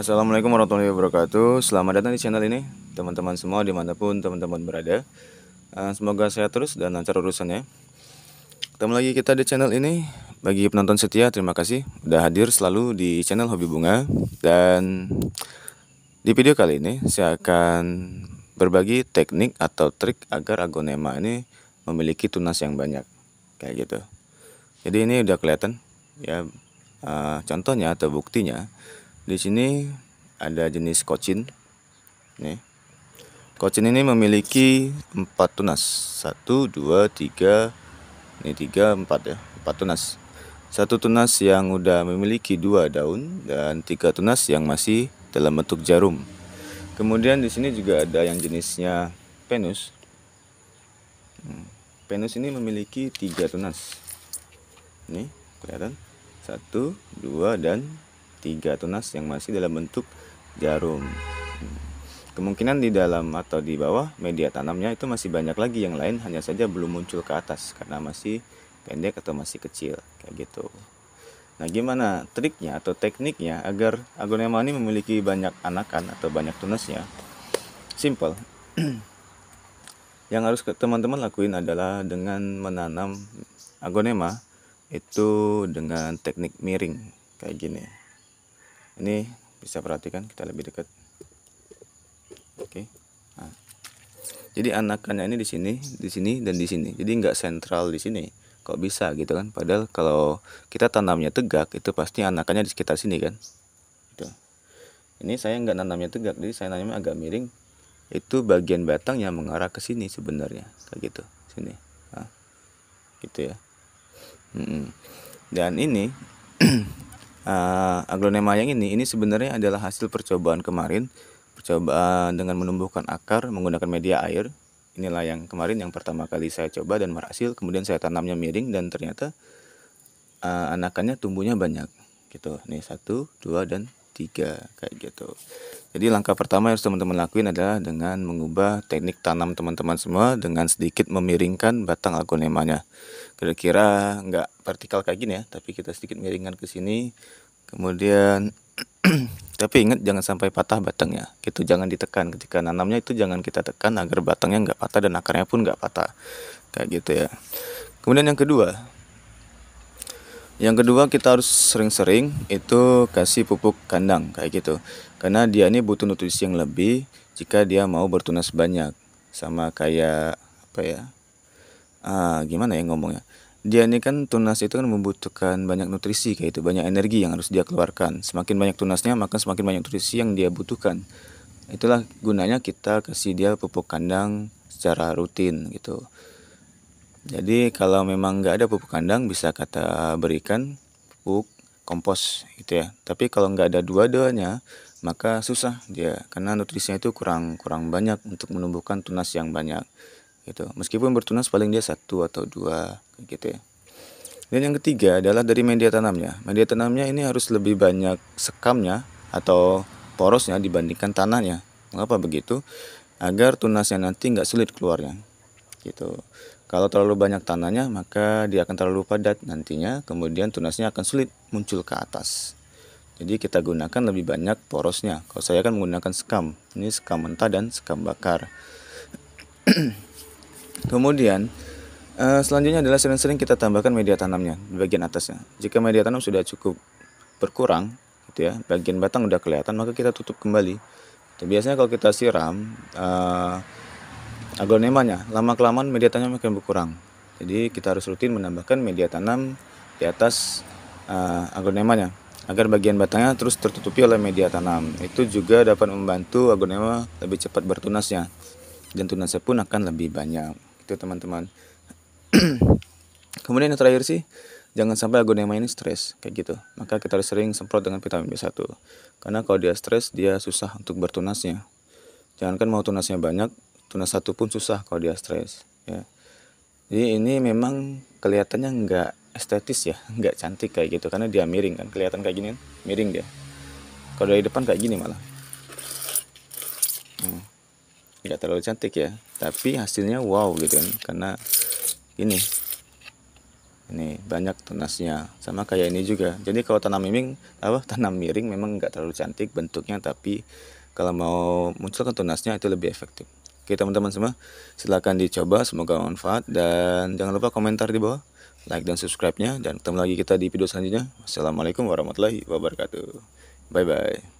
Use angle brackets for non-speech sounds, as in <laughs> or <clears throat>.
Assalamualaikum warahmatullahi wabarakatuh Selamat datang di channel ini Teman-teman semua dimanapun teman-teman berada eh, Semoga sehat terus dan lancar urusannya Ketemu lagi kita di channel ini Bagi penonton setia terima kasih Udah hadir selalu di channel Hobi Bunga Dan di video kali ini Saya akan berbagi teknik atau trik Agar agonema ini memiliki tunas yang banyak Kayak gitu Jadi ini udah kelihatan ya eh, Contohnya atau buktinya di sini ada jenis kocin. Nih. Kocin ini memiliki empat tunas. Satu, dua, tiga. ini tiga, empat ya. empat tunas. Satu tunas yang udah memiliki dua daun dan tiga tunas yang masih dalam bentuk jarum. Kemudian di sini juga ada yang jenisnya penus. Hmm. Penus ini memiliki tiga tunas. Ini kelihatan. Satu, dua, dan tiga tunas yang masih dalam bentuk jarum. Kemungkinan di dalam atau di bawah media tanamnya itu masih banyak lagi yang lain hanya saja belum muncul ke atas karena masih pendek atau masih kecil kayak gitu. Nah, gimana triknya atau tekniknya agar agonema ini memiliki banyak anakan atau banyak tunasnya? Simple. <clears throat> Yang harus teman-teman lakuin adalah dengan menanam agonema itu dengan teknik miring kayak gini ini bisa perhatikan kita lebih dekat oke nah. jadi anakannya ini di sini di sini dan di sini jadi nggak sentral di sini kok bisa gitu kan padahal kalau kita tanamnya tegak itu pasti anakannya di sekitar sini kan gitu. ini saya nggak nanamnya tegak jadi saya nanamnya agak miring itu bagian batang yang mengarah ke sini sebenarnya kayak gitu sini nah, gitu ya hmm. dan ini <clears throat> uh, eh, aglonema yang ini ini sebenarnya adalah hasil percobaan kemarin percobaan dengan menumbuhkan akar menggunakan media air inilah yang kemarin yang pertama kali saya coba dan berhasil kemudian saya tanamnya miring dan ternyata uh, anakannya tumbuhnya banyak gitu nih satu dua dan tiga kayak gitu jadi langkah pertama yang harus teman-teman lakuin adalah dengan mengubah teknik tanam teman-teman semua dengan sedikit memiringkan batang aglonemanya. kira-kira nggak vertikal kayak gini ya tapi kita sedikit miringkan ke sini kemudian <clears throat> tapi ingat jangan sampai patah batangnya gitu jangan ditekan ketika nanamnya itu jangan kita tekan agar batangnya nggak patah dan akarnya pun nggak patah kayak gitu ya kemudian yang kedua yang kedua kita harus sering-sering itu kasih pupuk kandang kayak gitu karena dia ini butuh nutrisi yang lebih jika dia mau bertunas banyak sama kayak apa ya ah gimana ya ngomongnya dia ini kan tunas itu kan membutuhkan banyak nutrisi kayak itu banyak energi yang harus dia keluarkan semakin banyak tunasnya maka semakin banyak nutrisi yang dia butuhkan itulah gunanya kita kasih dia pupuk kandang secara rutin gitu jadi kalau memang nggak ada pupuk kandang bisa kata berikan pupuk kompos gitu ya tapi kalau nggak ada dua-duanya maka susah dia karena nutrisinya itu kurang kurang banyak untuk menumbuhkan tunas yang banyak gitu meskipun bertunas paling dia satu atau dua gitu ya dan yang ketiga adalah dari media tanamnya media tanamnya ini harus lebih banyak sekamnya atau porosnya dibandingkan tanahnya mengapa begitu agar tunasnya nanti nggak sulit keluarnya gitu kalau terlalu banyak tanahnya maka dia akan terlalu padat nantinya kemudian tunasnya akan sulit muncul ke atas jadi kita gunakan lebih banyak porosnya kalau saya kan menggunakan sekam ini sekam mentah dan sekam bakar <clears throat> Kemudian eh, selanjutnya adalah sering-sering kita tambahkan media tanamnya di bagian atasnya. Jika media tanam sudah cukup berkurang, gitu ya, bagian batang sudah kelihatan, maka kita tutup kembali. Gitu. biasanya kalau kita siram uh, agronemanya, lama kelamaan media tanamnya makin berkurang. Jadi kita harus rutin menambahkan media tanam di atas uh, agronemanya agar bagian batangnya terus tertutupi oleh media tanam. Itu juga dapat membantu aglonema lebih cepat bertunasnya dan tunasnya pun akan lebih banyak itu teman-teman <clears throat> kemudian yang terakhir sih jangan sampai agonema ini stres kayak gitu maka kita harus sering semprot dengan vitamin B1 karena kalau dia stres dia susah untuk bertunasnya jangankan mau tunasnya banyak tunas satu pun susah kalau dia stres ya jadi ini memang kelihatannya nggak estetis ya <laughs> nggak cantik kayak gitu karena dia miring kan kelihatan kayak gini kan, miring dia kalau dari depan kayak gini malah nggak terlalu cantik ya tapi hasilnya wow gitu kan karena ini ini banyak tunasnya sama kayak ini juga jadi kalau tanam miring apa <laughs> tanam miring memang nggak terlalu cantik bentuknya tapi kalau mau munculkan tunasnya itu lebih efektif oke teman-teman semua silahkan dicoba semoga bermanfaat dan jangan lupa komentar di bawah like dan subscribe nya dan ketemu lagi kita di video selanjutnya Wassalamualaikum warahmatullahi wabarakatuh bye bye